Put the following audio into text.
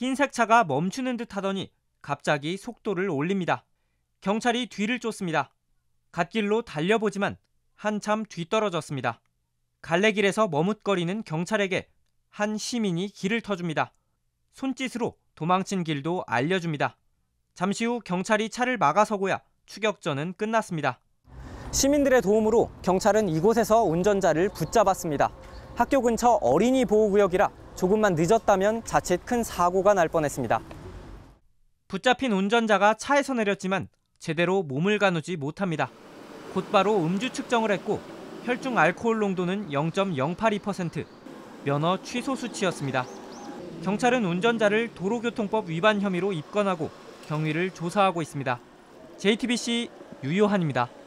흰색 차가 멈추는 듯 하더니 갑자기 속도를 올립니다. 경찰이 뒤를 쫓습니다. 갓길로 달려보지만 한참 뒤떨어졌습니다. 갈래길에서 머뭇거리는 경찰에게 한 시민이 길을 터줍니다. 손짓으로 도망친 길도 알려줍니다. 잠시 후 경찰이 차를 막아서고야 추격전은 끝났습니다. 시민들의 도움으로 경찰은 이곳에서 운전자를 붙잡았습니다. 학교 근처 어린이 보호구역이라 조금만 늦었다면 자칫 큰 사고가 날 뻔했습니다. 붙잡힌 운전자가 차에서 내렸지만 제대로 몸을 가누지 못합니다. 곧바로 음주 측정을 했고 혈중 알코올 농도는 0.082%, 면허 취소 수치였습니다. 경찰은 운전자를 도로교통법 위반 혐의로 입건하고 경위를 조사하고 있습니다. JTBC 유효한입니다.